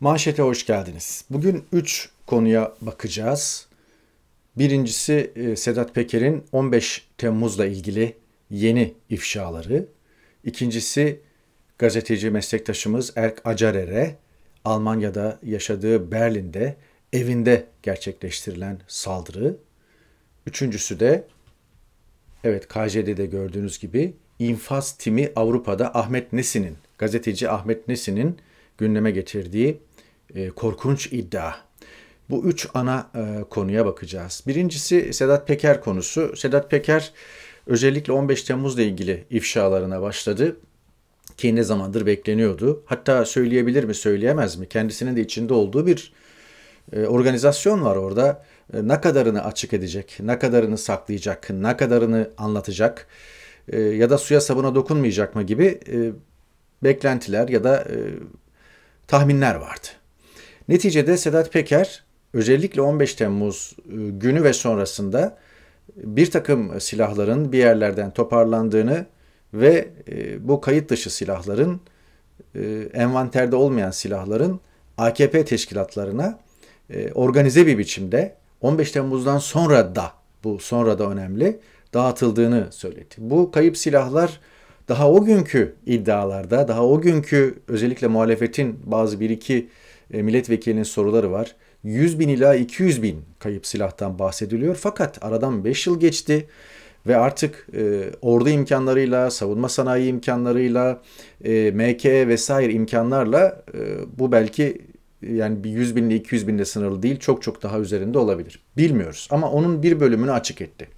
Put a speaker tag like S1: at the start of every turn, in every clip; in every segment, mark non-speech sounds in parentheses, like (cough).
S1: Manşete hoş geldiniz. Bugün 3 konuya bakacağız. Birincisi e, Sedat Peker'in 15 Temmuz'la ilgili yeni ifşaları. İkincisi gazeteci meslektaşımız Erk Acarer'e Almanya'da yaşadığı Berlin'de evinde gerçekleştirilen saldırı. Üçüncüsü de evet KJD'de gördüğünüz gibi infaz timi Avrupa'da Ahmet Nesin'in, gazeteci Ahmet Nesin'in gündeme getirdiği e, korkunç iddia. Bu üç ana e, konuya bakacağız. Birincisi Sedat Peker konusu. Sedat Peker özellikle 15 Temmuz'la ilgili ifşalarına başladı ki ne zamandır bekleniyordu. Hatta söyleyebilir mi söyleyemez mi kendisinin de içinde olduğu bir e, organizasyon var orada. E, ne kadarını açık edecek, ne kadarını saklayacak, ne kadarını anlatacak e, ya da suya sabuna dokunmayacak mı gibi e, beklentiler ya da e, tahminler vardı. Neticede Sedat Peker özellikle 15 Temmuz e, günü ve sonrasında bir takım silahların bir yerlerden toparlandığını ve e, bu kayıt dışı silahların e, envanterde olmayan silahların AKP teşkilatlarına organize bir biçimde 15 Temmuz'dan sonra da bu sonra da önemli dağıtıldığını söyledi. Bu kayıp silahlar daha o günkü iddialarda, daha o günkü özellikle muhalefetin bazı bir iki e, milletvekilinin soruları var. 100 bin ila 200 bin kayıp silahtan bahsediliyor. Fakat aradan 5 yıl geçti ve artık e, ordu imkanlarıyla, savunma sanayi imkanlarıyla, e, MK vesaire imkanlarla e, bu belki e, yani 100 bin ile 200 binle sınırlı değil çok çok daha üzerinde olabilir. Bilmiyoruz ama onun bir bölümünü açık etti.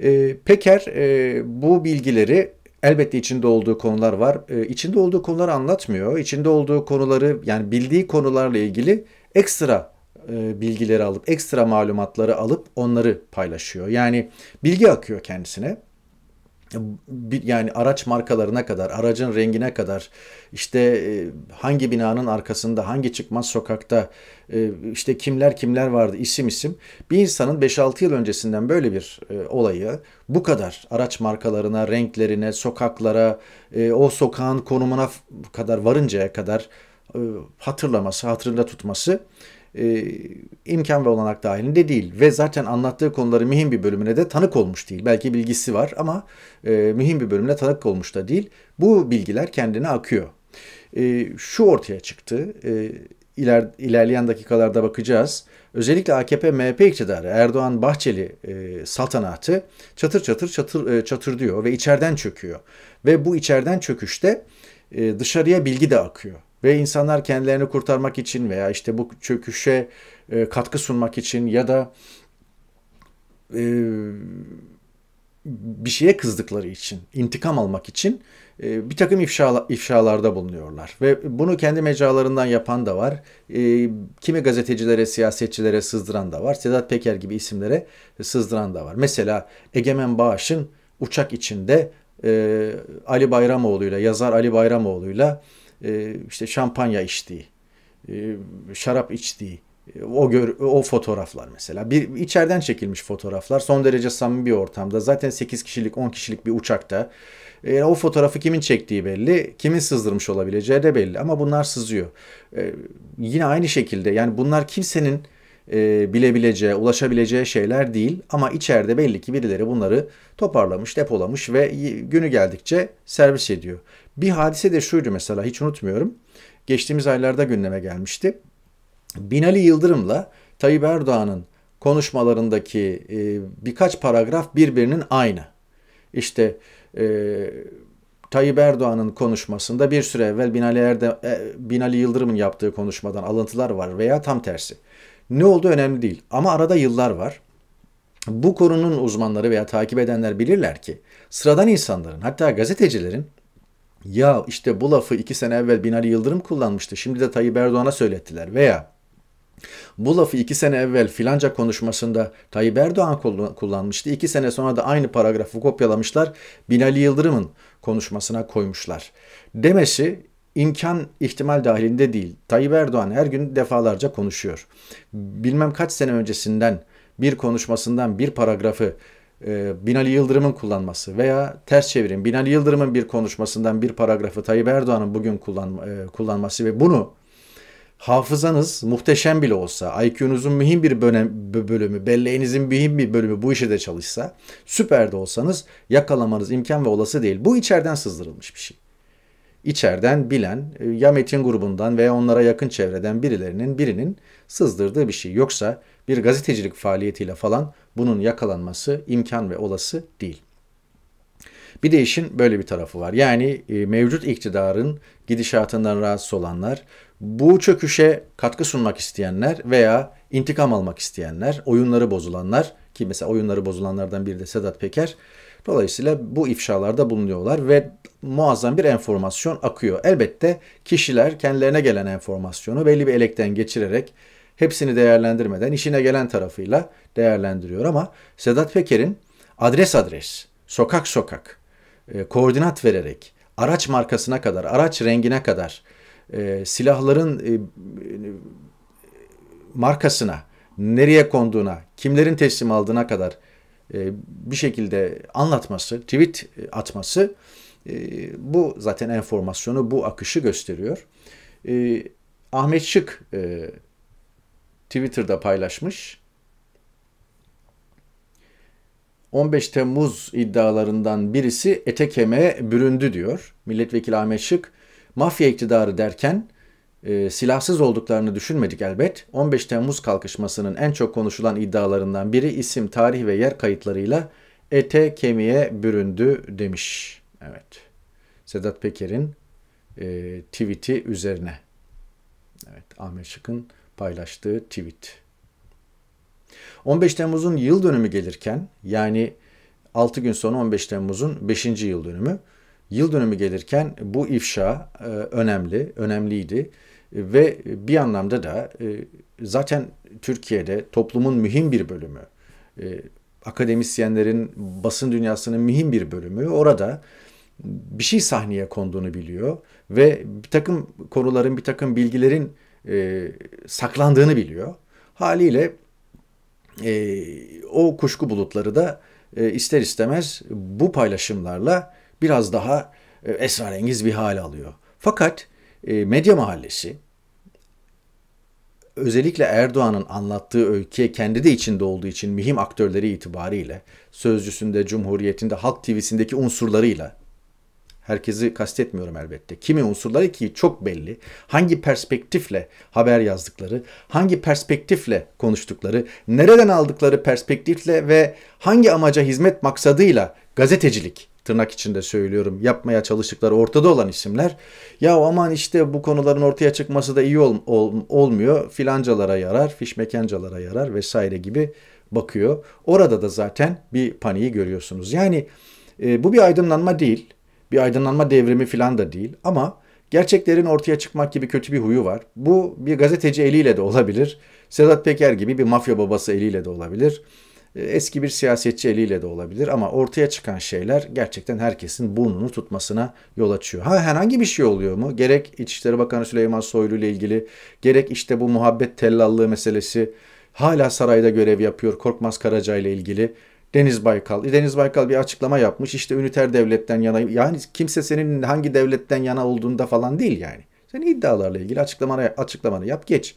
S1: E, Peker e, bu bilgileri Elbette içinde olduğu konular var. E, içinde olduğu konuları anlatmıyor. İçinde olduğu konuları yani bildiği konularla ilgili ekstra e, bilgileri alıp, ekstra malumatları alıp onları paylaşıyor. Yani bilgi akıyor kendisine bir, yani araç markalarına kadar, aracın rengine kadar, işte e, hangi binanın arkasında, hangi çıkmaz sokakta, e, işte kimler kimler vardı isim isim. Bir insanın 5-6 yıl öncesinden böyle bir e, olayı bu kadar araç markalarına, renklerine, sokaklara, o sokağın konumuna kadar varıncaya kadar hatırlaması, hatırında tutması e, imkan ve olanak dahilinde değil ve zaten anlattığı konuları mühim bir bölümüne de tanık olmuş değil. Belki bilgisi var ama e, mühim bir bölümüne tanık olmuş da değil. Bu bilgiler kendine akıyor. E, şu ortaya çıktı. E, iler, ilerleyen dakikalarda bakacağız. Özellikle AKP-MHP iktidarı Erdoğan-Bahçeli e, saltanatı çatır çatır çatır e, çatır diyor ve içeriden çöküyor. Ve bu içeriden çöküşte e, dışarıya bilgi de akıyor ve insanlar kendilerini kurtarmak için veya işte bu çöküşe e, katkı sunmak için ya da e, bir şeye kızdıkları için, intikam almak için e, bir takım ifşala, ifşalarda bulunuyorlar. Ve bunu kendi mecralarından yapan da var. E, kimi gazetecilere, siyasetçilere sızdıran da var. Sedat Peker gibi isimlere sızdıran da var. Mesela Egemen Bağış'ın uçak içinde e, Ali Bayramoğlu'yla, yazar Ali Bayramoğlu'yla ile e, işte şampanya içtiği, e, şarap içtiği e, o gör, o fotoğraflar mesela. Bir içeriden çekilmiş fotoğraflar. Son derece samimi bir ortamda. Zaten 8 kişilik, 10 kişilik bir uçakta. E, o fotoğrafı kimin çektiği belli, kimin sızdırmış olabileceği de belli ama bunlar sızıyor. E, yine aynı şekilde yani bunlar kimsenin e, bilebileceği, ulaşabileceği şeyler değil ama içeride belli ki birileri bunları toparlamış, depolamış ve günü geldikçe servis ediyor. Bir hadise de şuydu mesela hiç unutmuyorum. Geçtiğimiz aylarda gündeme gelmişti. Binali Yıldırım'la Tayyip Erdoğan'ın konuşmalarındaki e, birkaç paragraf birbirinin aynı. İşte e, Tayyip Erdoğan'ın konuşmasında bir süre evvel Binali, Erde, e, Binali Yıldırım'ın yaptığı konuşmadan alıntılar var veya tam tersi. Ne oldu önemli değil ama arada yıllar var. Bu konunun uzmanları veya takip edenler bilirler ki sıradan insanların hatta gazetecilerin ya işte bu lafı iki sene evvel Binali Yıldırım kullanmıştı şimdi de Tayyip Erdoğan'a söylettiler veya bu lafı iki sene evvel filanca konuşmasında Tayyip Erdoğan kullanmıştı. İki sene sonra da aynı paragrafı kopyalamışlar. Binali Yıldırım'ın konuşmasına koymuşlar. Demesi imkan ihtimal dahilinde değil. Tayyip Erdoğan her gün defalarca konuşuyor. Bilmem kaç sene öncesinden bir konuşmasından bir paragrafı e, Binali Yıldırım'ın kullanması veya ters çevirin Binali Yıldırım'ın bir konuşmasından bir paragrafı Tayyip Erdoğan'ın bugün kullan, e, kullanması ve bunu hafızanız muhteşem bile olsa, IQ'nuzun mühim bir bölümü, belleğinizin mühim bir bölümü bu işe de çalışsa, süper de olsanız yakalamanız imkan ve olası değil. Bu içeriden sızdırılmış bir şey. İçeriden bilen, e, ya metin grubundan veya onlara yakın çevreden birilerinin, birinin sızdırdığı bir şey. Yoksa bir gazetecilik faaliyetiyle falan bunun yakalanması imkan ve olası değil. Bir de işin böyle bir tarafı var. Yani e, mevcut iktidarın gidişatından rahatsız olanlar, bu çöküşe katkı sunmak isteyenler veya intikam almak isteyenler, oyunları bozulanlar ki mesela oyunları bozulanlardan biri de Sedat Peker. Dolayısıyla bu ifşalarda bulunuyorlar ve muazzam bir enformasyon akıyor. Elbette kişiler kendilerine gelen enformasyonu belli bir elekten geçirerek hepsini değerlendirmeden işine gelen tarafıyla değerlendiriyor ama Sedat Peker'in adres adres, sokak sokak, e, koordinat vererek, araç markasına kadar, araç rengine kadar, e, silahların e, e markasına, nereye konduğuna, kimlerin teslim aldığına kadar e, bir şekilde anlatması, tweet atması e, bu zaten enformasyonu, bu akışı gösteriyor. E, Ahmet Şık e, Twitter'da paylaşmış. 15 Temmuz iddialarından birisi ete kemiğe büründü diyor. Milletvekili Ahmet Şık mafya iktidarı derken e, silahsız olduklarını düşünmedik elbet. 15 Temmuz kalkışmasının en çok konuşulan iddialarından biri isim, tarih ve yer kayıtlarıyla ete kemiğe büründü demiş. Evet. Sedat Peker'in e, tweet'i üzerine. Evet Ahmet Şık'ın paylaştığı tweet. 15 Temmuz'un yıl dönümü gelirken yani 6 gün sonra 15 Temmuz'un 5. yıl dönümü yıl dönümü gelirken bu ifşa e, önemli, önemliydi ve bir anlamda da e, zaten Türkiye'de toplumun mühim bir bölümü, e, akademisyenlerin basın dünyasının mühim bir bölümü orada bir şey sahneye konduğunu biliyor ve bir takım konuların, bir takım bilgilerin e, saklandığını biliyor. Haliyle e, o kuşku bulutları da e, ister istemez bu paylaşımlarla biraz daha e, esrarengiz bir hal alıyor. Fakat e, medya mahallesi özellikle Erdoğan'ın anlattığı öyküye kendi de içinde olduğu için mühim aktörleri itibariyle, sözcüsünde, cumhuriyetinde, halk TV'sindeki unsurlarıyla Herkesi kastetmiyorum elbette. Kimi unsurları ki çok belli. Hangi perspektifle haber yazdıkları, hangi perspektifle konuştukları, nereden aldıkları perspektifle ve hangi amaca hizmet maksadıyla gazetecilik tırnak içinde söylüyorum yapmaya çalıştıkları ortada olan isimler ya aman işte bu konuların ortaya çıkması da iyi ol, ol, olmuyor filancalara yarar fişmekencalara yarar vesaire gibi bakıyor. Orada da zaten bir paniği görüyorsunuz. Yani e, bu bir aydınlanma değil bir aydınlanma devrimi filan da değil ama gerçeklerin ortaya çıkmak gibi kötü bir huyu var. Bu bir gazeteci eliyle de olabilir. Sedat Peker gibi bir mafya babası eliyle de olabilir. E, eski bir siyasetçi eliyle de olabilir ama ortaya çıkan şeyler gerçekten herkesin burnunu tutmasına yol açıyor. Ha herhangi bir şey oluyor mu? Gerek İçişleri Bakanı Süleyman Soylu ile ilgili, gerek işte bu muhabbet tellallığı meselesi hala sarayda görev yapıyor Korkmaz Karaca ile ilgili Deniz Baykal. E, Deniz Baykal bir açıklama yapmış. İşte üniter devletten yana. Yani kimse senin hangi devletten yana olduğunda falan değil yani. Sen iddialarla ilgili açıklamanı, açıklamanı yap geç.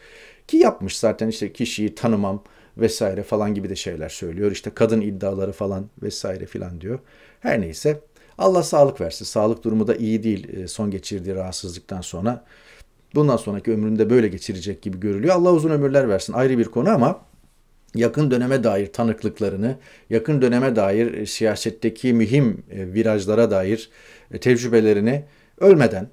S1: Ki yapmış zaten işte kişiyi tanımam vesaire falan gibi de şeyler söylüyor. İşte kadın iddiaları falan vesaire filan diyor. Her neyse Allah sağlık versin. Sağlık durumu da iyi değil e, son geçirdiği rahatsızlıktan sonra. Bundan sonraki ömründe böyle geçirecek gibi görülüyor. Allah uzun ömürler versin ayrı bir konu ama yakın döneme dair tanıklıklarını, yakın döneme dair e, siyasetteki mühim e, virajlara dair e, tecrübelerini ölmeden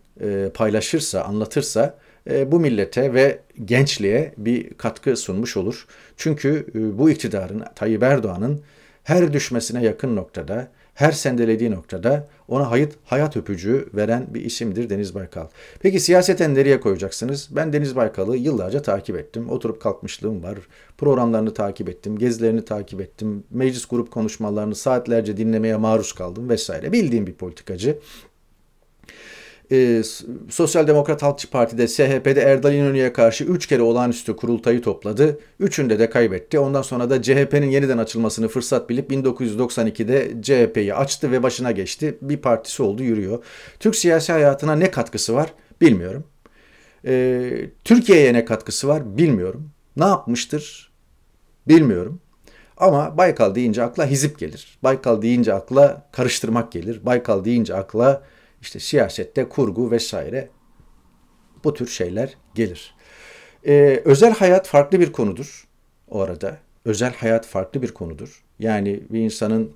S1: paylaşırsa, anlatırsa bu millete ve gençliğe bir katkı sunmuş olur. Çünkü bu iktidarın, Tayyip Erdoğan'ın her düşmesine yakın noktada her sendelediği noktada ona hayat, hayat öpücüğü veren bir isimdir Deniz Baykal. Peki siyaseten nereye koyacaksınız? Ben Deniz Baykal'ı yıllarca takip ettim. Oturup kalkmışlığım var. Programlarını takip ettim. Gezilerini takip ettim. Meclis grup konuşmalarını saatlerce dinlemeye maruz kaldım vesaire. Bildiğim bir politikacı e, Sosyal Demokrat Halkçı Parti'de SHP'de Erdal İnönü'ye karşı 3 kere olağanüstü kurultayı topladı. Üçünde de kaybetti. Ondan sonra da CHP'nin yeniden açılmasını fırsat bilip 1992'de CHP'yi açtı ve başına geçti. Bir partisi oldu yürüyor. Türk siyasi hayatına ne katkısı var bilmiyorum. E, Türkiye'ye ne katkısı var bilmiyorum. Ne yapmıştır bilmiyorum. Ama Baykal deyince akla hizip gelir. Baykal deyince akla karıştırmak gelir. Baykal deyince akla işte siyasette kurgu vesaire bu tür şeyler gelir. Ee, özel hayat farklı bir konudur o arada. Özel hayat farklı bir konudur. Yani bir insanın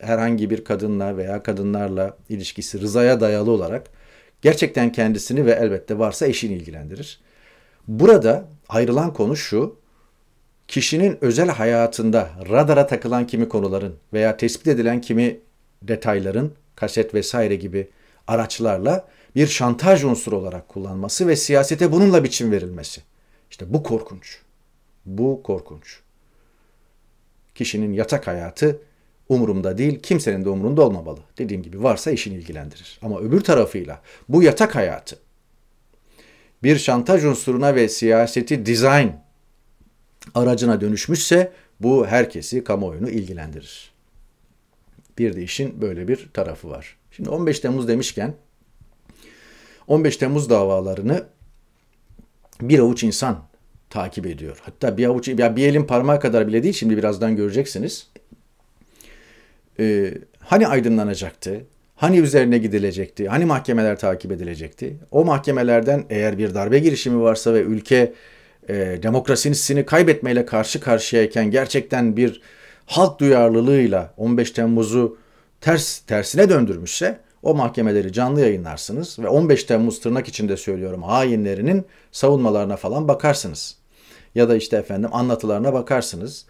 S1: herhangi bir kadınla veya kadınlarla ilişkisi rızaya dayalı olarak gerçekten kendisini ve elbette varsa eşini ilgilendirir. Burada ayrılan konu şu, kişinin özel hayatında radara takılan kimi konuların veya tespit edilen kimi detayların kaset vesaire gibi araçlarla bir şantaj unsuru olarak kullanması ve siyasete bununla biçim verilmesi. İşte bu korkunç. Bu korkunç. Kişinin yatak hayatı umurumda değil, kimsenin de umurunda olmamalı. Dediğim gibi varsa işini ilgilendirir. Ama öbür tarafıyla bu yatak hayatı bir şantaj unsuruna ve siyaseti dizayn aracına dönüşmüşse bu herkesi kamuoyunu ilgilendirir. Bir de işin böyle bir tarafı var. Şimdi 15 Temmuz demişken 15 Temmuz davalarını bir avuç insan takip ediyor. Hatta bir avuç, ya bir elin parmağı kadar bile değil şimdi birazdan göreceksiniz. Ee, hani aydınlanacaktı? Hani üzerine gidilecekti? Hani mahkemeler takip edilecekti? O mahkemelerden eğer bir darbe girişimi varsa ve ülke e, demokrasisini kaybetmeyle karşı karşıyayken gerçekten bir halk duyarlılığıyla 15 Temmuz'u ters tersine döndürmüşse o mahkemeleri canlı yayınlarsınız ve 15 Temmuz tırnak içinde söylüyorum hainlerinin savunmalarına falan bakarsınız. Ya da işte efendim anlatılarına bakarsınız.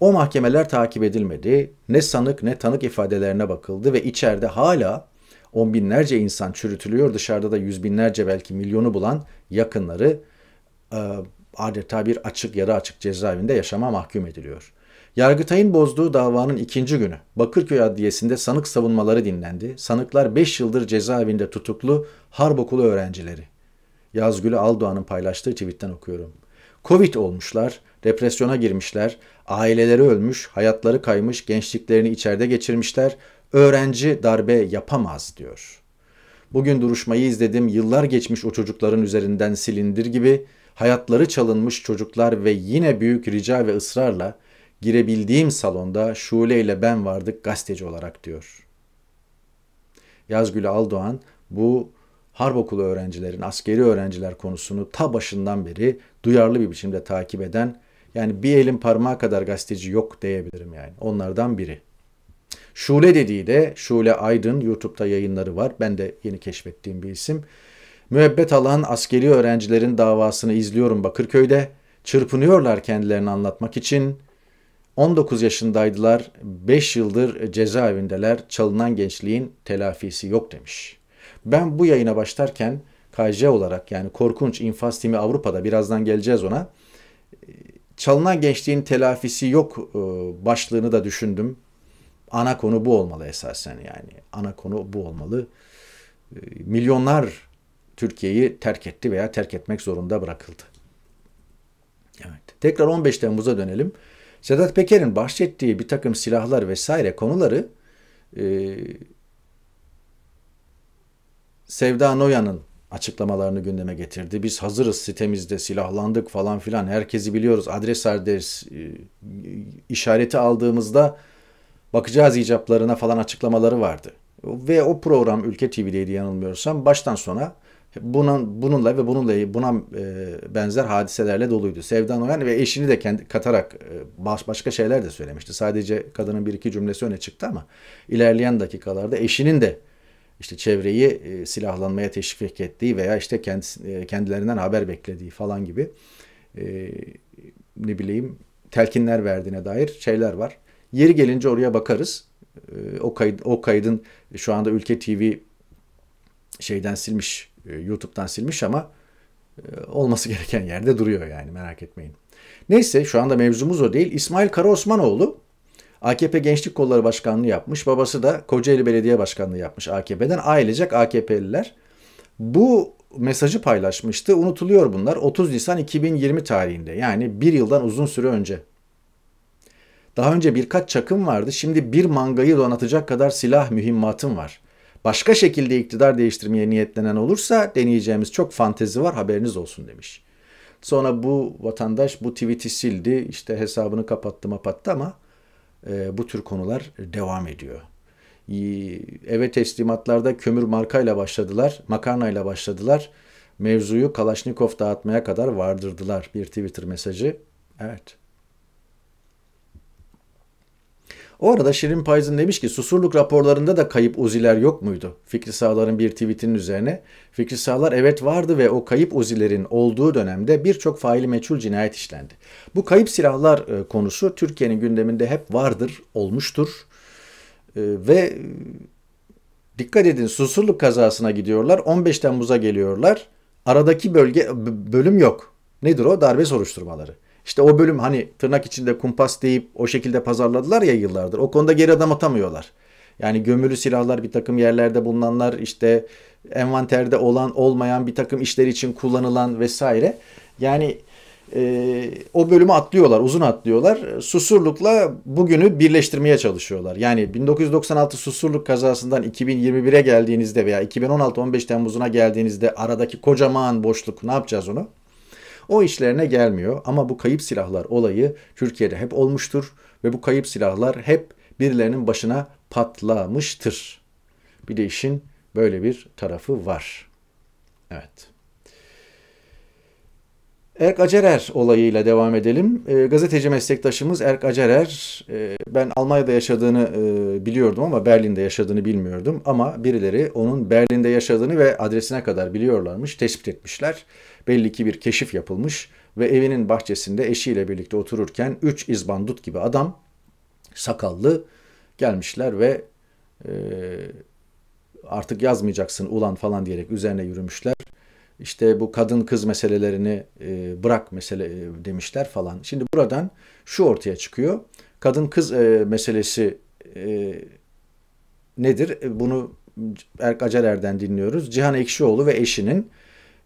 S1: O mahkemeler takip edilmedi. Ne sanık ne tanık ifadelerine bakıldı ve içeride hala on binlerce insan çürütülüyor. Dışarıda da yüz binlerce belki milyonu bulan yakınları e, adeta bir açık yarı açık cezaevinde yaşama mahkum ediliyor. Yargıtay'ın bozduğu davanın ikinci günü Bakırköy Adliyesi'nde sanık savunmaları dinlendi. Sanıklar 5 yıldır cezaevinde tutuklu harp okulu öğrencileri. Yazgül Aldoğan'ın paylaştığı tweetten okuyorum. Covid olmuşlar, depresyona girmişler, aileleri ölmüş, hayatları kaymış, gençliklerini içeride geçirmişler. Öğrenci darbe yapamaz diyor. Bugün duruşmayı izledim. Yıllar geçmiş o çocukların üzerinden silindir gibi hayatları çalınmış çocuklar ve yine büyük rica ve ısrarla Girebildiğim salonda Şule ile ben vardık gazeteci olarak diyor. Yazgül Aldoğan bu harp okulu öğrencilerin, askeri öğrenciler konusunu ta başından beri duyarlı bir biçimde takip eden, yani bir elin parmağı kadar gazeteci yok diyebilirim yani. Onlardan biri. Şule dediği de Şule Aydın YouTube'da yayınları var. Ben de yeni keşfettiğim bir isim. Müebbet alan askeri öğrencilerin davasını izliyorum Bakırköy'de. Çırpınıyorlar kendilerini anlatmak için. 19 yaşındaydılar, 5 yıldır cezaevindeler, çalınan gençliğin telafisi yok demiş. Ben bu yayına başlarken KJ olarak yani korkunç infaz timi Avrupa'da birazdan geleceğiz ona. Çalınan gençliğin telafisi yok e, başlığını da düşündüm. Ana konu bu olmalı esasen yani. Ana konu bu olmalı. E, milyonlar Türkiye'yi terk etti veya terk etmek zorunda bırakıldı. Evet. Tekrar 15 Temmuz'a dönelim. Sedat Peker'in bahsettiği bir takım silahlar vesaire konuları e, Sevda Noyan'ın açıklamalarını gündeme getirdi. Biz hazırız sitemizde silahlandık falan filan herkesi biliyoruz adres adres e, işareti aldığımızda bakacağız icaplarına falan açıklamaları vardı. Ve o program Ülke TV'deydi yanılmıyorsam baştan sona bunun, bununla ve bununla buna e, benzer hadiselerle doluydu. Sevda Noyan ve eşini de kendi katarak e, baş, başka şeyler de söylemişti. Sadece kadının bir iki cümlesi öne çıktı ama ilerleyen dakikalarda eşinin de işte çevreyi e, silahlanmaya teşvik ettiği veya işte kendisi, e, kendilerinden haber beklediği falan gibi e, ne bileyim telkinler verdiğine dair şeyler var. Yeri gelince oraya bakarız. E, o, kayıt, o kaydın şu anda Ülke TV şeyden silmiş e, YouTube'dan silmiş ama e, olması (laughs) gereken yerde duruyor yani merak etmeyin. Neyse şu anda mevzumuz o değil. İsmail Karaosmanoğlu AKP Gençlik Kolları Başkanlığı yapmış. Babası da Kocaeli Belediye Başkanlığı yapmış AKP'den. Ailecek AKP'liler. Bu mesajı paylaşmıştı. Unutuluyor bunlar. 30 Nisan 2020 tarihinde yani bir yıldan uzun süre önce. Daha önce birkaç çakım vardı. Şimdi bir mangayı donatacak kadar silah mühimmatım var başka şekilde iktidar değiştirmeye niyetlenen olursa deneyeceğimiz çok fantezi var haberiniz olsun demiş. Sonra bu vatandaş bu tweet'i sildi işte hesabını kapattı mapattı ama e, bu tür konular devam ediyor. Eve teslimatlarda kömür markayla başladılar, makarnayla başladılar. Mevzuyu Kalaşnikov dağıtmaya kadar vardırdılar bir Twitter mesajı. Evet. O arada Şirin Payız'ın demiş ki susurluk raporlarında da kayıp uziler yok muydu? Fikri Sağlar'ın bir tweetinin üzerine. Fikri Sağlar evet vardı ve o kayıp uzilerin olduğu dönemde birçok faili meçhul cinayet işlendi. Bu kayıp silahlar e, konusu Türkiye'nin gündeminde hep vardır, olmuştur. E, ve e, dikkat edin susurluk kazasına gidiyorlar. 15 Temmuz'a geliyorlar. Aradaki bölge bölüm yok. Nedir o? Darbe soruşturmaları. İşte o bölüm hani tırnak içinde kumpas deyip o şekilde pazarladılar ya yıllardır. O konuda geri adam atamıyorlar. Yani gömülü silahlar bir takım yerlerde bulunanlar işte envanterde olan olmayan bir takım işler için kullanılan vesaire. Yani e, o bölümü atlıyorlar uzun atlıyorlar. Susurluk'la bugünü birleştirmeye çalışıyorlar. Yani 1996 Susurluk kazasından 2021'e geldiğinizde veya 2016-15 Temmuz'una geldiğinizde aradaki kocaman boşluk ne yapacağız onu? O işlerine gelmiyor ama bu kayıp silahlar olayı Türkiye'de hep olmuştur ve bu kayıp silahlar hep birilerinin başına patlamıştır. Bir de işin böyle bir tarafı var. Evet. Erk Acerer olayıyla devam edelim. E, gazeteci meslektaşımız Erk Acerer, e, ben Almanya'da yaşadığını e, biliyordum ama Berlin'de yaşadığını bilmiyordum. Ama birileri onun Berlin'de yaşadığını ve adresine kadar biliyorlarmış, tespit etmişler. Belli ki bir keşif yapılmış ve evinin bahçesinde eşiyle birlikte otururken üç izbandut gibi adam sakallı gelmişler ve e, artık yazmayacaksın ulan falan diyerek üzerine yürümüşler. İşte bu kadın kız meselelerini e, bırak mesele e, demişler falan. Şimdi buradan şu ortaya çıkıyor. Kadın kız e, meselesi e, nedir? E, bunu Erk Acerer'den dinliyoruz. Cihan Ekşioğlu ve eşinin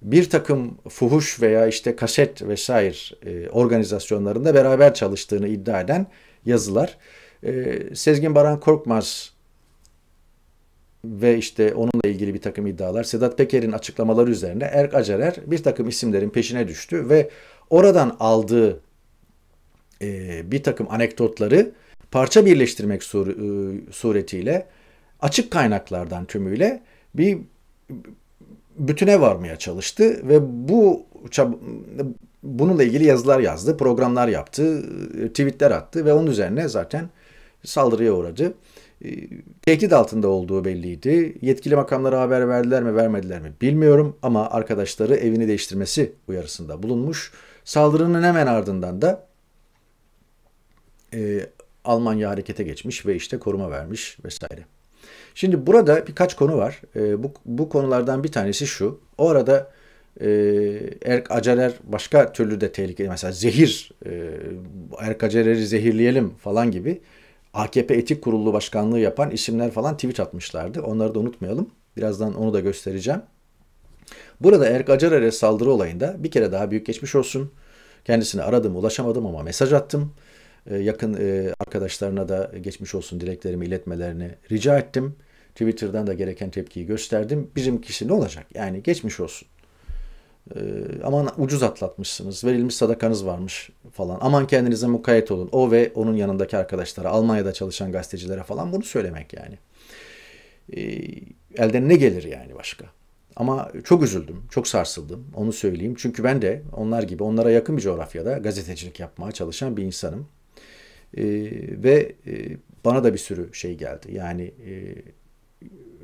S1: bir takım fuhuş veya işte kaset vesaire e, organizasyonlarında beraber çalıştığını iddia eden yazılar. E, Sezgin Baran Korkmaz ve işte onunla ilgili bir takım iddialar Sedat Peker'in açıklamaları üzerine Erk Acerer bir takım isimlerin peşine düştü ve oradan aldığı e, bir takım anekdotları parça birleştirmek e, suretiyle açık kaynaklardan tümüyle bir bütüne varmaya çalıştı ve bu bununla ilgili yazılar yazdı, programlar yaptı, e, tweetler attı ve onun üzerine zaten saldırıya uğradı. E, tehdit altında olduğu belliydi. Yetkili makamlara haber verdiler mi vermediler mi bilmiyorum ama arkadaşları evini değiştirmesi uyarısında bulunmuş. Saldırının hemen ardından da e, Almanya harekete geçmiş ve işte koruma vermiş vesaire. Şimdi burada birkaç konu var. E, bu, bu konulardan bir tanesi şu. Orada e, Erk Acerer başka türlü de tehlikeli. Mesela zehir, e, Erk Acerer'i zehirleyelim falan gibi AKP Etik Kurulu Başkanlığı yapan isimler falan tweet atmışlardı. Onları da unutmayalım. Birazdan onu da göstereceğim. Burada Erk Acarer'e saldırı olayında bir kere daha büyük geçmiş olsun. Kendisini aradım, ulaşamadım ama mesaj attım. Ee, yakın e, arkadaşlarına da geçmiş olsun dileklerimi iletmelerini rica ettim. Twitter'dan da gereken tepkiyi gösterdim. Bizim kişi ne olacak? Yani geçmiş olsun. Ee, aman ucuz atlatmışsınız, verilmiş sadakanız varmış falan. Aman kendinize mukayyet olun. O ve onun yanındaki arkadaşlara, Almanya'da çalışan gazetecilere falan bunu söylemek yani. Ee, elden ne gelir yani başka? Ama çok üzüldüm, çok sarsıldım. Onu söyleyeyim. Çünkü ben de onlar gibi, onlara yakın bir coğrafyada gazetecilik yapmaya çalışan bir insanım. Ee, ve e, bana da bir sürü şey geldi. Yani e,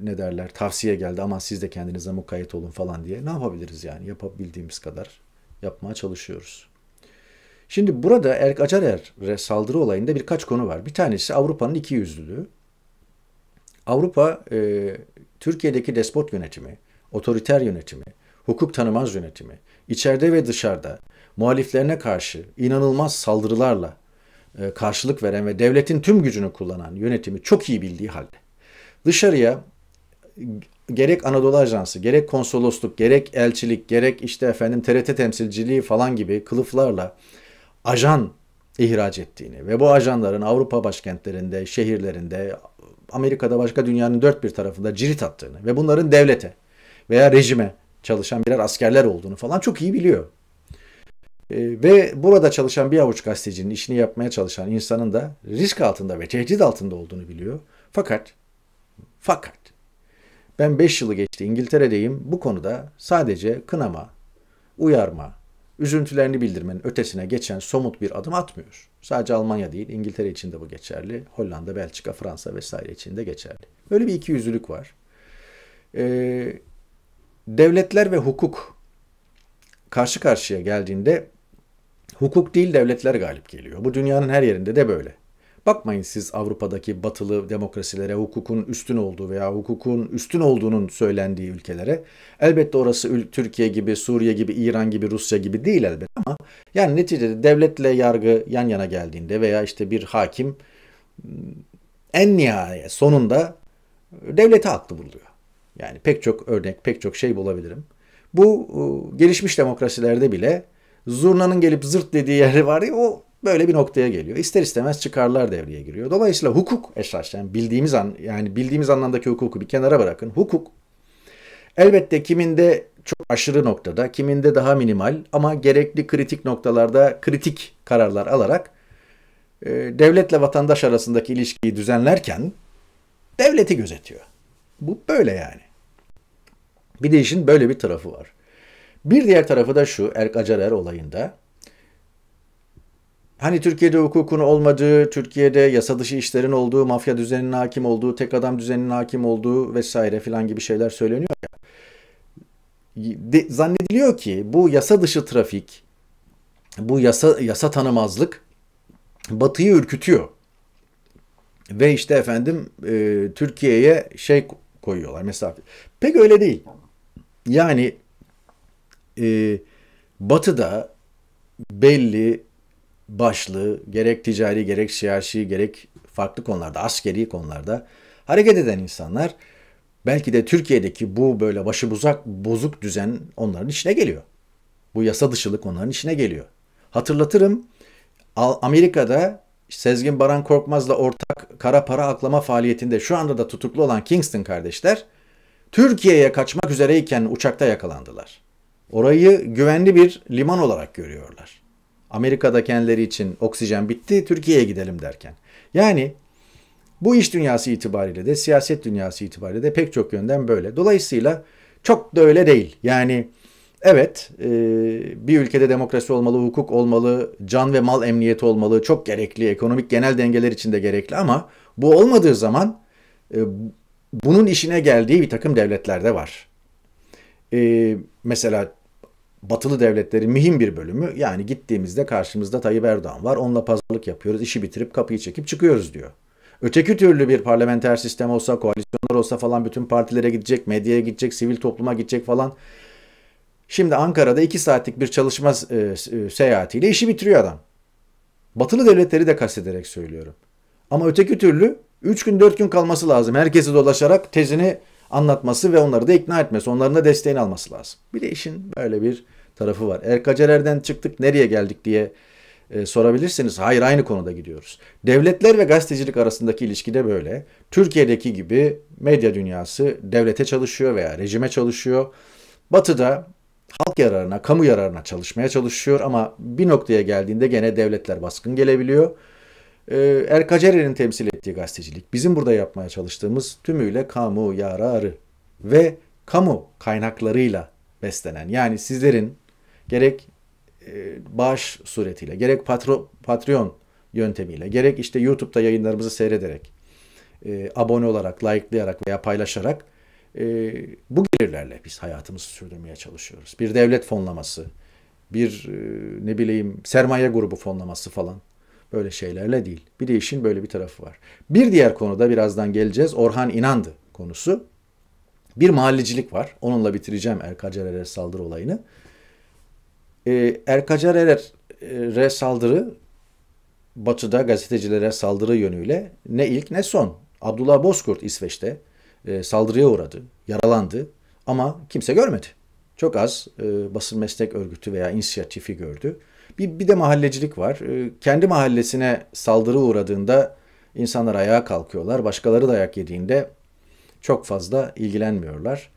S1: ne derler tavsiye geldi ama siz de kendinize mukayyet olun falan diye ne yapabiliriz yani yapabildiğimiz kadar yapmaya çalışıyoruz. Şimdi burada Erk Acarer'e saldırı olayında birkaç konu var. Bir tanesi Avrupa'nın iki yüzlülüğü. Avrupa e, Türkiye'deki despot yönetimi, otoriter yönetimi, hukuk tanımaz yönetimi, içeride ve dışarıda muhaliflerine karşı inanılmaz saldırılarla e, karşılık veren ve devletin tüm gücünü kullanan yönetimi çok iyi bildiği halde dışarıya gerek Anadolu Ajansı, gerek konsolosluk, gerek elçilik, gerek işte efendim TRT temsilciliği falan gibi kılıflarla ajan ihraç ettiğini ve bu ajanların Avrupa başkentlerinde, şehirlerinde, Amerika'da başka dünyanın dört bir tarafında cirit attığını ve bunların devlete veya rejime çalışan birer askerler olduğunu falan çok iyi biliyor. Ee, ve burada çalışan bir avuç gazetecinin işini yapmaya çalışan insanın da risk altında ve tehdit altında olduğunu biliyor. Fakat fakat ben 5 yılı geçti İngiltere'deyim. Bu konuda sadece kınama, uyarma, üzüntülerini bildirmenin ötesine geçen somut bir adım atmıyor. Sadece Almanya değil, İngiltere için de bu geçerli. Hollanda, Belçika, Fransa vesaire için de geçerli. Böyle bir ikiyüzlülük var. Ee, devletler ve hukuk karşı karşıya geldiğinde hukuk değil devletler galip geliyor. Bu dünyanın her yerinde de böyle. Bakmayın siz Avrupa'daki batılı demokrasilere hukukun üstün olduğu veya hukukun üstün olduğunun söylendiği ülkelere. Elbette orası Türkiye gibi, Suriye gibi, İran gibi, Rusya gibi değil elbette ama yani neticede devletle yargı yan yana geldiğinde veya işte bir hakim hmm, en nihayet sonunda devlete haklı buluyor. Yani pek çok örnek, pek çok şey bulabilirim. Bu ıı, gelişmiş demokrasilerde bile zurnanın gelip zırt dediği yeri var ya o böyle bir noktaya geliyor. İster istemez çıkarlar devreye giriyor. Dolayısıyla hukuk esas yani bildiğimiz an yani bildiğimiz anlamdaki hukuku bir kenara bırakın. Hukuk elbette kiminde çok aşırı noktada, kiminde daha minimal ama gerekli kritik noktalarda kritik kararlar alarak e, devletle vatandaş arasındaki ilişkiyi düzenlerken devleti gözetiyor. Bu böyle yani. Bir de işin böyle bir tarafı var. Bir diğer tarafı da şu Erk Acarer olayında Hani Türkiye'de hukukun olmadığı, Türkiye'de yasa dışı işlerin olduğu, mafya düzeninin hakim olduğu, tek adam düzeninin hakim olduğu vesaire filan gibi şeyler söyleniyor ya. De, zannediliyor ki bu yasa dışı trafik, bu yasa, yasa tanımazlık batıyı ürkütüyor. Ve işte efendim e, Türkiye'ye şey koyuyorlar mesafe. Pek öyle değil. Yani e, batıda belli başlığı gerek ticari gerek siyasi gerek farklı konularda askeri konularda hareket eden insanlar belki de Türkiye'deki bu böyle başı bozuk, bozuk düzen onların içine geliyor. Bu yasa dışılık onların içine geliyor. Hatırlatırım Amerika'da Sezgin Baran Korkmaz'la ortak kara para aklama faaliyetinde şu anda da tutuklu olan Kingston kardeşler Türkiye'ye kaçmak üzereyken uçakta yakalandılar. Orayı güvenli bir liman olarak görüyorlar. Amerika'da kendileri için oksijen bitti, Türkiye'ye gidelim derken. Yani bu iş dünyası itibariyle de, siyaset dünyası itibariyle de pek çok yönden böyle. Dolayısıyla çok da öyle değil. Yani evet e, bir ülkede demokrasi olmalı, hukuk olmalı, can ve mal emniyeti olmalı, çok gerekli, ekonomik genel dengeler için de gerekli ama bu olmadığı zaman e, bunun işine geldiği bir takım devletler de var. E, mesela batılı devletlerin mühim bir bölümü yani gittiğimizde karşımızda Tayyip Erdoğan var onunla pazarlık yapıyoruz işi bitirip kapıyı çekip çıkıyoruz diyor. Öteki türlü bir parlamenter sistem olsa, koalisyonlar olsa falan bütün partilere gidecek, medyaya gidecek, sivil topluma gidecek falan. Şimdi Ankara'da iki saatlik bir çalışma e, e, seyahatiyle işi bitiriyor adam. Batılı devletleri de kastederek söylüyorum. Ama öteki türlü 3 gün 4 gün kalması lazım. Herkesi dolaşarak tezini anlatması ve onları da ikna etmesi, onların da desteğini alması lazım. Bir de işin böyle bir tarafı var. Erkacelerden çıktık nereye geldik diye e, sorabilirsiniz. Hayır aynı konuda gidiyoruz. Devletler ve gazetecilik arasındaki ilişki de böyle. Türkiye'deki gibi medya dünyası devlete çalışıyor veya rejime çalışıyor. Batı'da halk yararına, kamu yararına çalışmaya çalışıyor ama bir noktaya geldiğinde gene devletler baskın gelebiliyor e, ee, Erkacerer'in temsil ettiği gazetecilik. Bizim burada yapmaya çalıştığımız tümüyle kamu yararı ve kamu kaynaklarıyla beslenen. Yani sizlerin gerek e, bağış suretiyle, gerek patro, Patreon yöntemiyle, gerek işte YouTube'da yayınlarımızı seyrederek, e, abone olarak, likelayarak veya paylaşarak e, bu gelirlerle biz hayatımızı sürdürmeye çalışıyoruz. Bir devlet fonlaması, bir ne bileyim sermaye grubu fonlaması falan. Öyle şeylerle değil. Bir de işin böyle bir tarafı var. Bir diğer konuda birazdan geleceğiz. Orhan İnandı konusu. Bir mahallecilik var. Onunla bitireceğim Erkacar Erer saldırı olayını. Ee, Erkacar Erer'e saldırı Batı'da gazetecilere saldırı yönüyle ne ilk ne son. Abdullah Bozkurt İsveç'te e, saldırıya uğradı, yaralandı ama kimse görmedi. Çok az e, basın meslek örgütü veya inisiyatifi gördü. Bir, bir de mahallecilik var. Ee, kendi mahallesine saldırı uğradığında insanlar ayağa kalkıyorlar. Başkaları dayak yediğinde çok fazla ilgilenmiyorlar.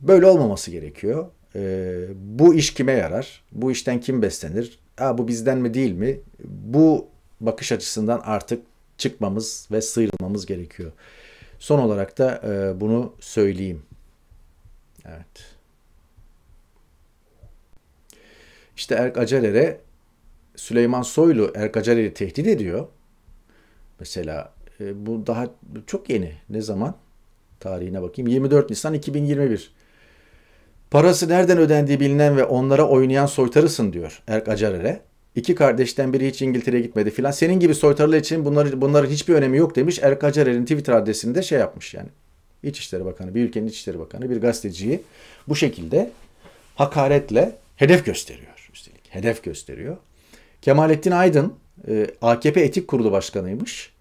S1: Böyle olmaması gerekiyor. Ee, bu iş kime yarar? Bu işten kim beslenir? Aa, bu bizden mi değil mi? Bu bakış açısından artık çıkmamız ve sıyrılmamız gerekiyor. Son olarak da e, bunu söyleyeyim. Evet. İşte Erk Acarer'e Süleyman Soylu Erk Acarer'i tehdit ediyor. Mesela e, bu daha çok yeni. Ne zaman? Tarihine bakayım. 24 Nisan 2021. Parası nereden ödendiği bilinen ve onlara oynayan soytarısın diyor Erk Acarer'e. İki kardeşten biri hiç İngiltere'ye gitmedi filan. Senin gibi soytarılar için bunları, bunların hiçbir önemi yok demiş. Erk Acarer'in Twitter adresinde şey yapmış yani. İçişleri Bakanı, bir ülkenin İçişleri Bakanı bir gazeteciyi bu şekilde hakaretle hedef gösteriyor hedef gösteriyor. Kemalettin Aydın e, AKP Etik Kurulu Başkanıymış.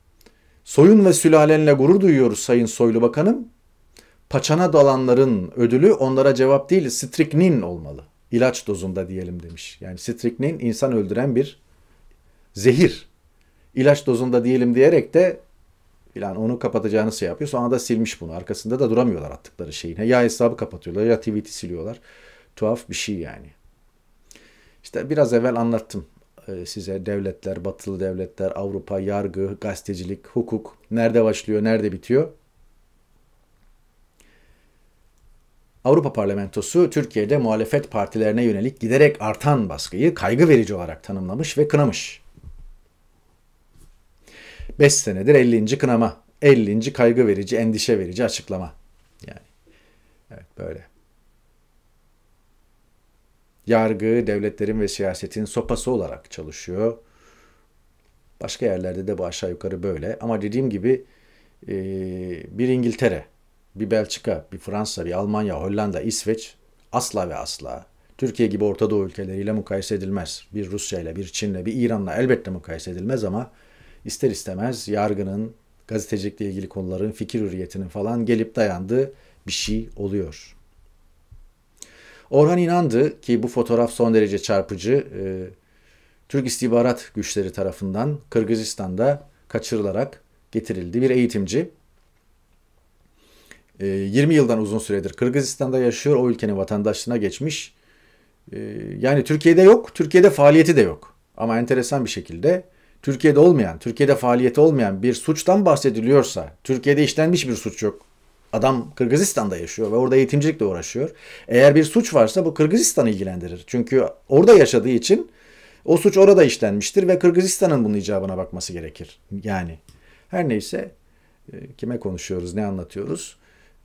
S1: Soyun ve sülalenle gurur duyuyoruz Sayın Soylu Bakanım. Paçana dalanların ödülü onlara cevap değil Strychnin olmalı. İlaç dozunda diyelim demiş. Yani Strychnin insan öldüren bir zehir. İlaç dozunda diyelim diyerek de filan onu kapatacağını şey yapıyor. Sonra da silmiş bunu. Arkasında da duramıyorlar attıkları şeyin. Ya hesabı kapatıyorlar ya tweet'i siliyorlar. Tuhaf bir şey yani. İşte biraz evvel anlattım e, size devletler, batılı devletler, Avrupa, yargı, gazetecilik, hukuk nerede başlıyor, nerede bitiyor? Avrupa Parlamentosu Türkiye'de muhalefet partilerine yönelik giderek artan baskıyı kaygı verici olarak tanımlamış ve kınamış. 5 senedir 50. kınama, 50. kaygı verici, endişe verici açıklama. Yani evet böyle yargı devletlerin ve siyasetin sopası olarak çalışıyor. Başka yerlerde de bu aşağı yukarı böyle. Ama dediğim gibi e, bir İngiltere, bir Belçika, bir Fransa, bir Almanya, Hollanda, İsveç asla ve asla Türkiye gibi Orta Doğu ülkeleriyle mukayese edilmez. Bir Rusya ile, bir Çin ile, bir İran'la elbette mukayese edilmez ama ister istemez yargının, gazetecilikle ilgili konuların, fikir hürriyetinin falan gelip dayandığı bir şey oluyor. Orhan inandı ki bu fotoğraf son derece çarpıcı. E, Türk istihbarat güçleri tarafından Kırgızistan'da kaçırılarak getirildi bir eğitimci. E, ee, 20 yıldan uzun süredir Kırgızistan'da yaşıyor. O ülkenin vatandaşlığına geçmiş. E, yani Türkiye'de yok. Türkiye'de faaliyeti de yok. Ama enteresan bir şekilde Türkiye'de olmayan, Türkiye'de faaliyeti olmayan bir suçtan bahsediliyorsa, Türkiye'de işlenmiş bir suç yok Adam Kırgızistan'da yaşıyor ve orada eğitimcilikle uğraşıyor. Eğer bir suç varsa bu Kırgızistan'ı ilgilendirir. Çünkü orada yaşadığı için o suç orada işlenmiştir ve Kırgızistan'ın bunun icabına bakması gerekir. Yani her neyse e, kime konuşuyoruz, ne anlatıyoruz?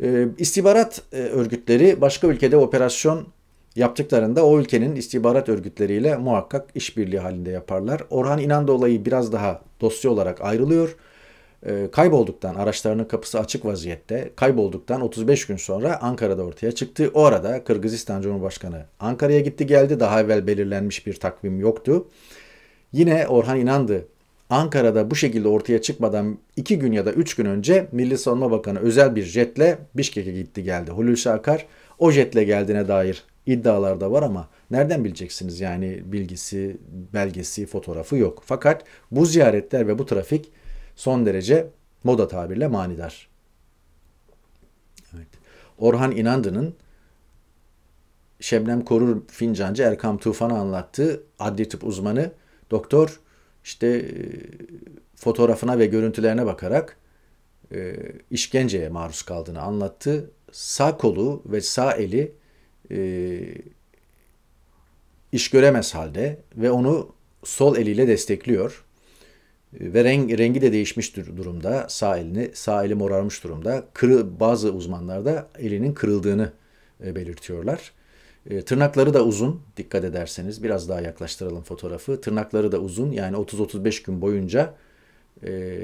S1: E, istihbarat e, örgütleri başka ülkede operasyon yaptıklarında o ülkenin istihbarat örgütleriyle muhakkak işbirliği halinde yaparlar. Orhan İnan olayı biraz daha dosya olarak ayrılıyor. Ee, kaybolduktan araçlarının kapısı açık vaziyette kaybolduktan 35 gün sonra Ankara'da ortaya çıktı. O arada Kırgızistan Cumhurbaşkanı Ankara'ya gitti geldi. Daha evvel belirlenmiş bir takvim yoktu. Yine Orhan inandı. Ankara'da bu şekilde ortaya çıkmadan 2 gün ya da 3 gün önce Milli Savunma Bakanı özel bir jetle Bişkek'e gitti geldi. Hulusi Akar o jetle geldiğine dair iddialar da var ama nereden bileceksiniz yani bilgisi, belgesi, fotoğrafı yok. Fakat bu ziyaretler ve bu trafik son derece moda tabirle manidar. Evet. Orhan İnandı'nın Şebnem Korur Fincancı Erkam Tufan'a anlattığı adli tıp uzmanı doktor işte e, fotoğrafına ve görüntülerine bakarak e, işkenceye maruz kaldığını anlattı. Sağ kolu ve sağ eli e, iş göremez halde ve onu sol eliyle destekliyor. Ee, ve renk, rengi de değişmiş durumda. Sağ elini, sağ eli morarmış durumda. Kırı, bazı uzmanlar da elinin kırıldığını e, belirtiyorlar. Ee, tırnakları da uzun dikkat ederseniz biraz daha yaklaştıralım fotoğrafı. Tırnakları da uzun yani 30-35 gün boyunca e,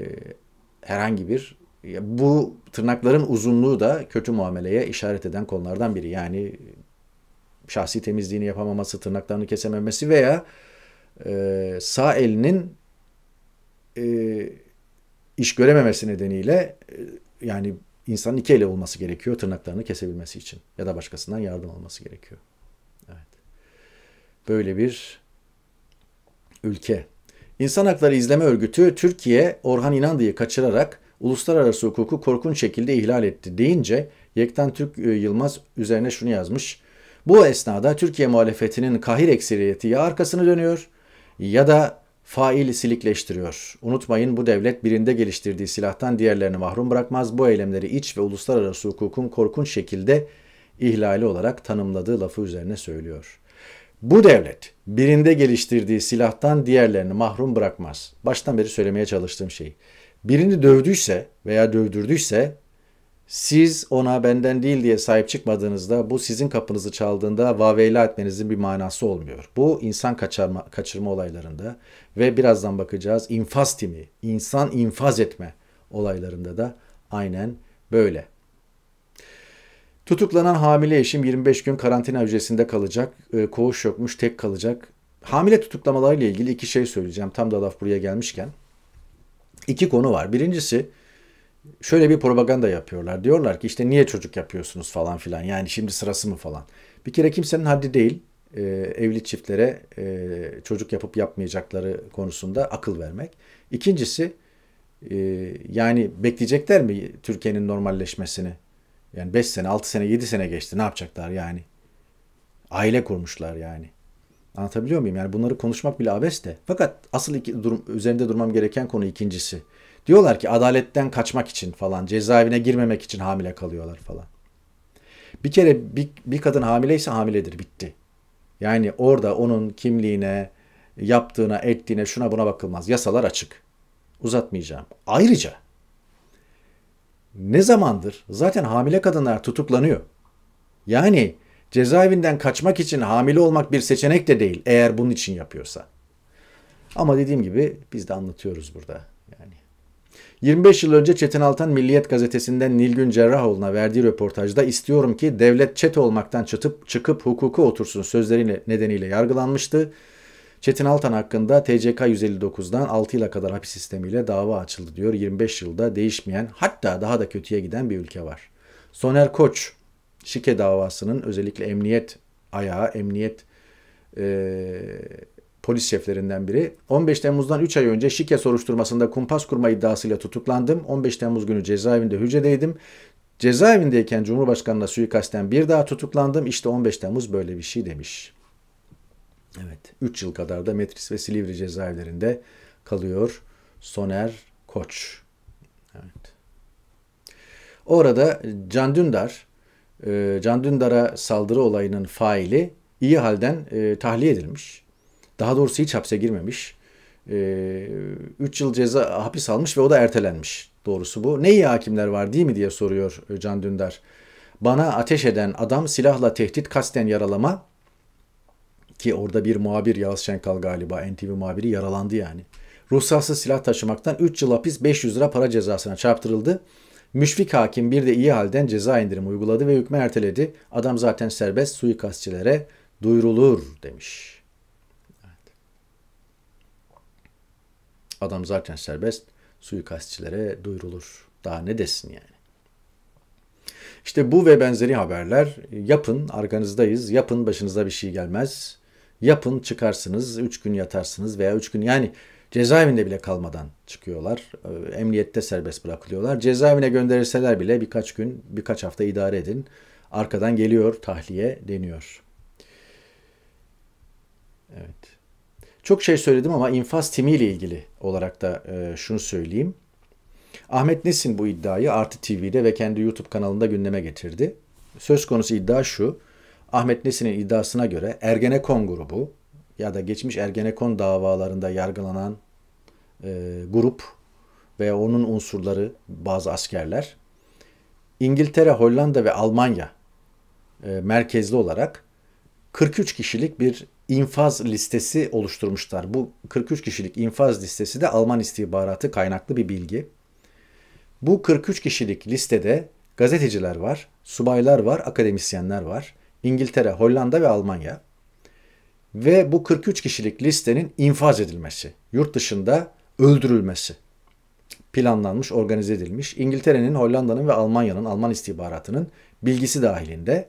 S1: herhangi bir bu tırnakların uzunluğu da kötü muameleye işaret eden konulardan biri. Yani e, şahsi temizliğini yapamaması, tırnaklarını kesememesi veya e, sağ elinin e, iş görememesi nedeniyle e, yani insanın iki eli olması gerekiyor tırnaklarını kesebilmesi için ya da başkasından yardım alması gerekiyor. Evet. Böyle bir ülke. İnsan Hakları İzleme Örgütü Türkiye Orhan İnandı'yı kaçırarak uluslararası hukuku korkunç şekilde ihlal etti deyince Yektan Türk e, Yılmaz üzerine şunu yazmış. Bu esnada Türkiye muhalefetinin kahir ekseriyeti ya arkasını dönüyor ya da Fa'il silikleştiriyor. Unutmayın bu devlet birinde geliştirdiği silahtan diğerlerini mahrum bırakmaz. Bu eylemleri iç ve uluslararası hukukun korkunç şekilde ihlali olarak tanımladığı lafı üzerine söylüyor. Bu devlet birinde geliştirdiği silahtan diğerlerini mahrum bırakmaz. Baştan beri söylemeye çalıştığım şey. Birini dövdüyse veya dövdürdüyse siz ona benden değil diye sahip çıkmadığınızda bu sizin kapınızı çaldığında vaveyla etmenizin bir manası olmuyor. Bu insan kaçırma, kaçırma olaylarında ve birazdan bakacağız infaz timi, insan infaz etme olaylarında da aynen böyle. Tutuklanan hamile eşim 25 gün karantina hücresinde kalacak. E, koğuş yokmuş, tek kalacak. Hamile tutuklamalarıyla ilgili iki şey söyleyeceğim. Tam da laf buraya gelmişken. İki konu var. Birincisi şöyle bir propaganda yapıyorlar. Diyorlar ki işte niye çocuk yapıyorsunuz falan filan. Yani şimdi sırası mı falan. Bir kere kimsenin haddi değil e, evli çiftlere e, çocuk yapıp yapmayacakları konusunda akıl vermek. İkincisi e, yani bekleyecekler mi Türkiye'nin normalleşmesini? Yani 5 sene, 6 sene, 7 sene geçti. Ne yapacaklar yani? Aile kurmuşlar yani. Anlatabiliyor muyum? Yani bunları konuşmak bile abes de. Fakat asıl iki, durum, üzerinde durmam gereken konu ikincisi. Diyorlar ki adaletten kaçmak için falan cezaevine girmemek için hamile kalıyorlar falan. Bir kere bir, bir kadın hamileyse hamiledir bitti. Yani orada onun kimliğine, yaptığına, ettiğine, şuna buna bakılmaz. Yasalar açık. Uzatmayacağım. Ayrıca ne zamandır zaten hamile kadınlar tutuklanıyor. Yani cezaevinden kaçmak için hamile olmak bir seçenek de değil eğer bunun için yapıyorsa. Ama dediğim gibi biz de anlatıyoruz burada. 25 yıl önce Çetin Altan Milliyet gazetesinden Nilgün Cerrahoğlu'na verdiği röportajda istiyorum ki devlet çete olmaktan çıtıp, çıkıp hukuku otursun sözleri nedeniyle yargılanmıştı. Çetin Altan hakkında TCK 159'dan 6 yıla kadar hapis sistemiyle dava açıldı diyor. 25 yılda değişmeyen hatta daha da kötüye giden bir ülke var. Soner Koç şike davasının özellikle emniyet ayağı, emniyet e, polis şeflerinden biri. 15 Temmuz'dan 3 ay önce şike soruşturmasında kumpas kurma iddiasıyla tutuklandım. 15 Temmuz günü cezaevinde hücredeydim. Cezaevindeyken Cumhurbaşkanı'na suikasten bir daha tutuklandım. İşte 15 Temmuz böyle bir şey demiş. Evet, 3 yıl kadar da Metris ve Silivri cezaevlerinde kalıyor Soner Koç. Evet. Orada Can Dündar, e, Can Dündar'a saldırı olayının faili iyi halden e, tahliye edilmiş. Daha doğrusu hiç hapse girmemiş. 3 ee, yıl ceza hapis almış ve o da ertelenmiş doğrusu bu. Ne iyi hakimler var değil mi diye soruyor e, Can Dündar. Bana ateş eden adam silahla tehdit kasten yaralama ki orada bir muhabir Yağız Şenkal galiba NTV muhabiri yaralandı yani. Ruhsatsız silah taşımaktan 3 yıl hapis 500 lira para cezasına çarptırıldı. Müşfik hakim bir de iyi halden ceza indirimi uyguladı ve hükmü erteledi. Adam zaten serbest suikastçilere duyurulur demiş. Adam zaten serbest. Suikastçilere duyurulur. Daha ne desin yani. İşte bu ve benzeri haberler yapın arkanızdayız. Yapın başınıza bir şey gelmez. Yapın çıkarsınız. Üç gün yatarsınız veya üç gün yani cezaevinde bile kalmadan çıkıyorlar. Ee, emniyette serbest bırakılıyorlar. Cezaevine gönderirseler bile birkaç gün, birkaç hafta idare edin. Arkadan geliyor tahliye deniyor. Evet. Çok şey söyledim ama infaz timiyle ilgili olarak da e, şunu söyleyeyim. Ahmet Nesin bu iddiayı Artı TV'de ve kendi YouTube kanalında gündeme getirdi. Söz konusu iddia şu. Ahmet Nesin'in iddiasına göre Ergenekon grubu ya da geçmiş Ergenekon davalarında yargılanan e, grup ve onun unsurları bazı askerler İngiltere, Hollanda ve Almanya e, merkezli olarak 43 kişilik bir infaz listesi oluşturmuşlar. Bu 43 kişilik infaz listesi de Alman istihbaratı kaynaklı bir bilgi. Bu 43 kişilik listede gazeteciler var, subaylar var, akademisyenler var. İngiltere, Hollanda ve Almanya. Ve bu 43 kişilik listenin infaz edilmesi, yurt dışında öldürülmesi planlanmış, organize edilmiş. İngiltere'nin, Hollanda'nın ve Almanya'nın, Alman istihbaratının bilgisi dahilinde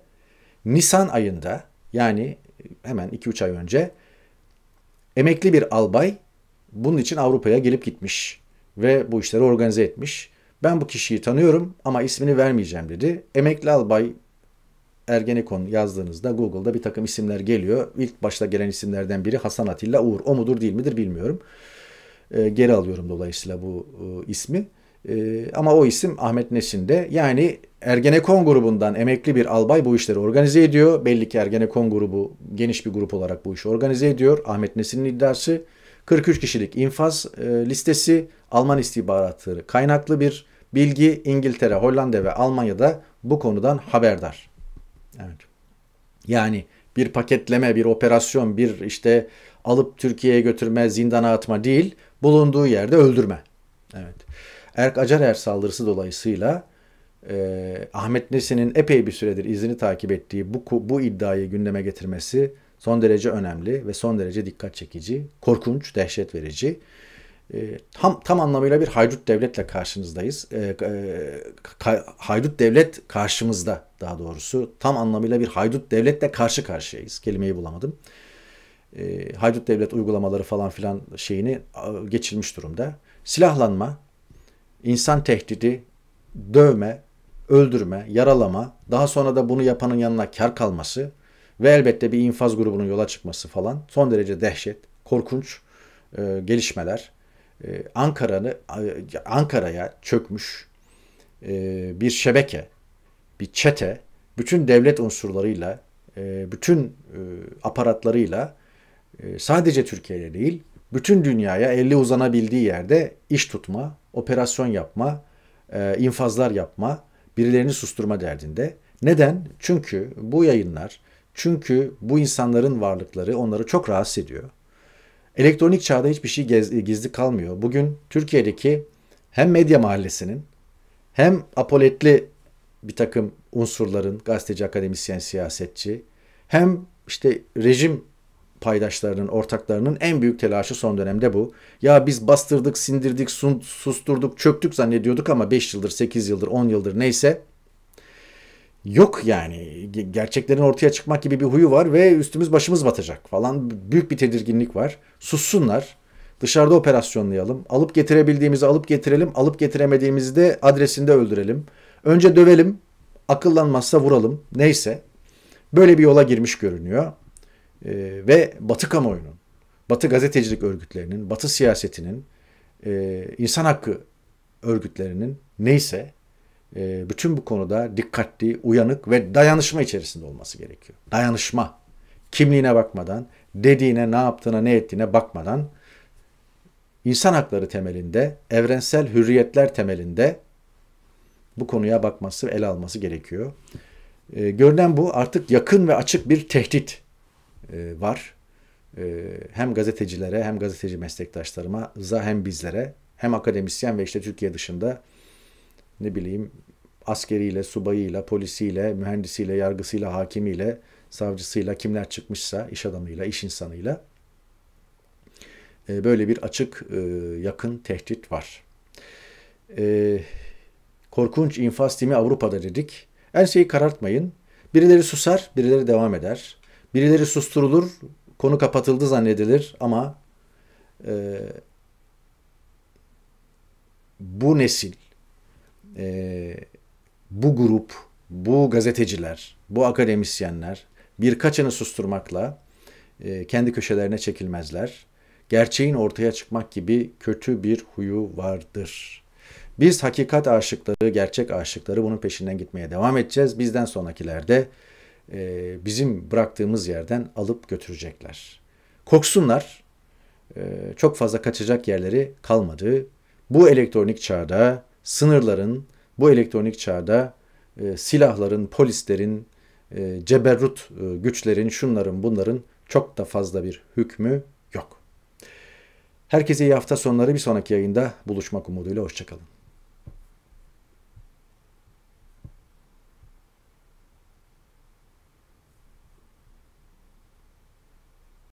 S1: Nisan ayında yani hemen 2-3 ay önce emekli bir albay bunun için Avrupa'ya gelip gitmiş ve bu işleri organize etmiş. Ben bu kişiyi tanıyorum ama ismini vermeyeceğim dedi. Emekli albay Ergenekon yazdığınızda Google'da bir takım isimler geliyor. İlk başta gelen isimlerden biri Hasan Atilla Uğur. O mudur değil midir bilmiyorum. E, geri alıyorum dolayısıyla bu e, ismi. E, ama o isim Ahmet Nesin'de. Yani Ergenekon grubundan emekli bir albay bu işleri organize ediyor. Belli ki Ergenekon grubu geniş bir grup olarak bu işi organize ediyor. Ahmet Nesin'in iddiası. 43 kişilik infaz e, listesi Alman istihbaratı kaynaklı bir bilgi İngiltere, Hollanda ve Almanya'da bu konudan haberdar. Evet. Yani bir paketleme, bir operasyon, bir işte alıp Türkiye'ye götürme, zindana atma değil, bulunduğu yerde öldürme. Evet. Erk Acarer saldırısı dolayısıyla e, Ahmet Nesin'in epey bir süredir izini takip ettiği bu, bu iddiayı gündeme getirmesi son derece önemli ve son derece dikkat çekici, korkunç, dehşet verici. E, tam tam anlamıyla bir haydut devletle karşınızdayız. E, e, ka, haydut devlet karşımızda daha doğrusu. Tam anlamıyla bir haydut devletle karşı karşıyayız. Kelimeyi bulamadım. E, haydut devlet uygulamaları falan filan şeyini geçilmiş durumda. Silahlanma, insan tehdidi, dövme, öldürme, yaralama, daha sonra da bunu yapanın yanına kar kalması ve elbette bir infaz grubunun yola çıkması falan son derece dehşet, korkunç e, gelişmeler. E, Ankara'nı Ankara'ya çökmüş e, bir şebeke, bir çete, bütün devlet unsurlarıyla, e, bütün e, aparatlarıyla e, sadece Türkiye'de değil, bütün dünyaya elle uzanabildiği yerde iş tutma, operasyon yapma, e, infazlar yapma birilerini susturma derdinde. Neden? Çünkü bu yayınlar, çünkü bu insanların varlıkları onları çok rahatsız ediyor. Elektronik çağda hiçbir şey gizli kalmıyor. Bugün Türkiye'deki hem medya mahallesinin hem apoletli bir takım unsurların, gazeteci, akademisyen, siyasetçi, hem işte rejim paydaşlarının, ortaklarının en büyük telaşı son dönemde bu. Ya biz bastırdık, sindirdik, susturduk, çöktük zannediyorduk ama 5 yıldır, 8 yıldır, 10 yıldır neyse yok yani. Gerçeklerin ortaya çıkmak gibi bir huyu var ve üstümüz başımız batacak falan. Büyük bir tedirginlik var. Sussunlar. Dışarıda operasyonlayalım. Alıp getirebildiğimizi alıp getirelim. Alıp getiremediğimizi de adresinde öldürelim. Önce dövelim. Akıllanmazsa vuralım. Neyse. Böyle bir yola girmiş görünüyor e, ve Batı kamuoyunun, Batı gazetecilik örgütlerinin, Batı siyasetinin, e, insan hakkı örgütlerinin neyse e, bütün bu konuda dikkatli, uyanık ve dayanışma içerisinde olması gerekiyor. Dayanışma. Kimliğine bakmadan, dediğine, ne yaptığına, ne ettiğine bakmadan insan hakları temelinde, evrensel hürriyetler temelinde bu konuya bakması, ele alması gerekiyor. E, görünen bu artık yakın ve açık bir tehdit. E, var. E, hem gazetecilere hem gazeteci meslektaşlarıma hem bizlere hem akademisyen ve işte Türkiye dışında ne bileyim askeriyle, subayıyla, polisiyle, mühendisiyle, yargısıyla, hakimiyle, savcısıyla kimler çıkmışsa iş adamıyla, iş insanıyla e, böyle bir açık yakın tehdit var. Korkunç infaz timi Avrupa'da dedik. Her şeyi karartmayın. Birileri susar, birileri devam eder. Birileri susturulur, konu kapatıldı zannedilir ama e, bu nesil, e, bu grup, bu gazeteciler, bu akademisyenler birkaçını susturmakla e, kendi köşelerine çekilmezler. Gerçeğin ortaya çıkmak gibi kötü bir huyu vardır. Biz hakikat aşıkları, gerçek aşıkları bunun peşinden gitmeye devam edeceğiz. Bizden sonrakilerde e, bizim bıraktığımız yerden alıp götürecekler. Koksunlar, e, çok fazla kaçacak yerleri kalmadı. Bu elektronik çağda sınırların, bu elektronik çağda e, silahların, polislerin, e, ceberrut e, güçlerin, şunların, bunların çok da fazla bir hükmü yok. Herkese iyi hafta sonları bir sonraki yayında buluşmak umuduyla hoşçakalın.